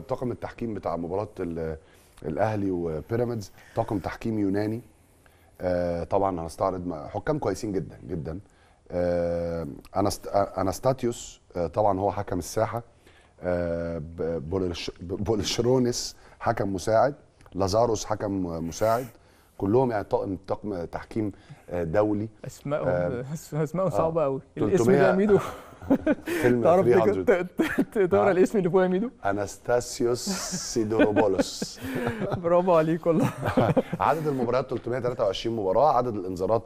طاقم التحكيم بتاع مباراه الاهلي وبيراميدز طاقم تحكيم يوناني آه، طبعا هنستعرض حكام كويسين جدا جدا آه، اناستاتيوس آه، طبعا هو حكم الساحه بولشرونس حكم مساعد لازاروس حكم مساعد كلهم يعني طاقم طاقم تحكيم دولي اسمائهم اسمائهم صعبه قوي الاسم ده ميدو فيلم تعرف تقرا آه. الاسم اللي فوق ميدو اناستاسيوس سيدوروبولوس برافو عليك والله عدد المباريات 323 مباراه عدد الانذارات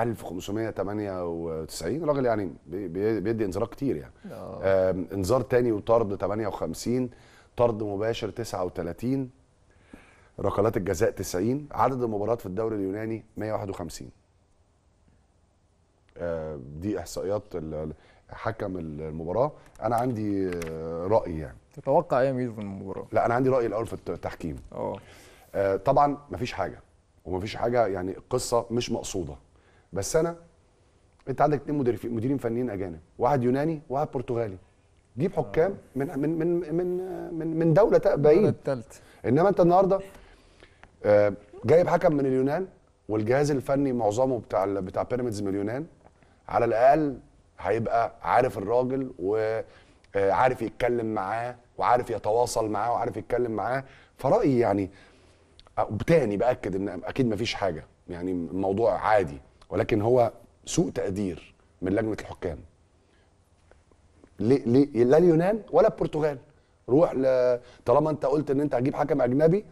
1598 راجل يعني بيدي انذارات كتير يعني آه. انذار تاني وطرد 58 طرد مباشر 39 ركلات الجزاء 90 عدد المباريات في الدوري اليوناني 151 دي احصائيات حكم المباراه انا عندي آه، راي يعني تتوقع ايه ميزه في المباراه لا انا عندي راي الاول في التحكيم اه. اه طبعا مفيش حاجه ومفيش حاجه يعني القصه مش مقصوده بس انا انت عندك اثنين مدير مديرين فنيين اجانب واحد يوناني وواحد برتغالي جيب حكام اه. من من من من من, من دوله بعيد انما انت النهارده جايب حكم من اليونان والجهاز الفني معظمه بتاع بتاع بيراميدز من اليونان على الاقل هيبقى عارف الراجل وعارف آه، يتكلم معاه وعارف يتواصل معاه وعارف يتكلم معاه فرايي يعني آه، تاني باكد ان اكيد مفيش حاجه يعني الموضوع عادي ولكن هو سوء تقدير من لجنه الحكام ليه ليه لا اليونان ولا البرتغال روح ل... طالما انت قلت ان انت هتجيب حكم اجنبي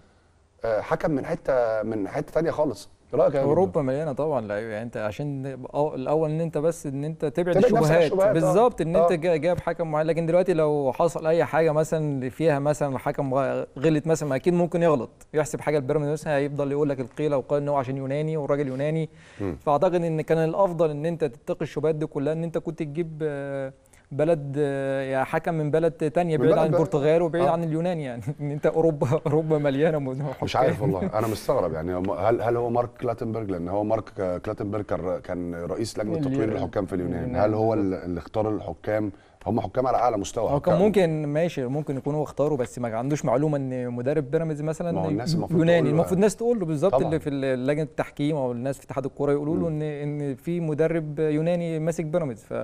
آه، حكم من حته من حته تانية خالص رايك إيه اوروبا مليانه طبعا لا يعني انت عشان الاول ان انت بس ان انت تبعد الشبهات آه. بالظبط ان انت آه. جايب حكم معين لكن دلوقتي لو حصل اي حاجه مثلا فيها مثلا حكم غلط مثلا اكيد ممكن يغلط يحسب حاجه لبيراميدز هيفضل يقول لك القيل وقال ان هو عشان يوناني والراجل يوناني م. فاعتقد ان كان الافضل ان انت تتقي الشبهات دي كلها ان انت كنت تجيب آه، بلد آه، يا حكم من بلد تانية بعيد عن البرتغال وبعيد آه. عن اليونان يعني انت اوروبا اوروبا مليانه مش عارف والله انا مستغرب يعني هل هل هو مارك كلاتنبرج لان هو مارك آه، كلاتنبرج كان رئيس لجنه تطوير الحكام في اليونان هل هو اللي اختار الحكام هم حكام على اعلى مستوى هو كان ممكن ماشي ممكن يكونوا اختاروا بس ما عندوش معلومه ان مدرب بيراميدز مثلا يوناني المفروض الناس تقول له بالظبط اللي في لجنه التحكيم او الناس في اتحاد الكوره يقولوا له ان ان في مدرب يوناني ماسك بيراميدز ف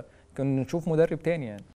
ممكن نشوف مدرب تاني يعني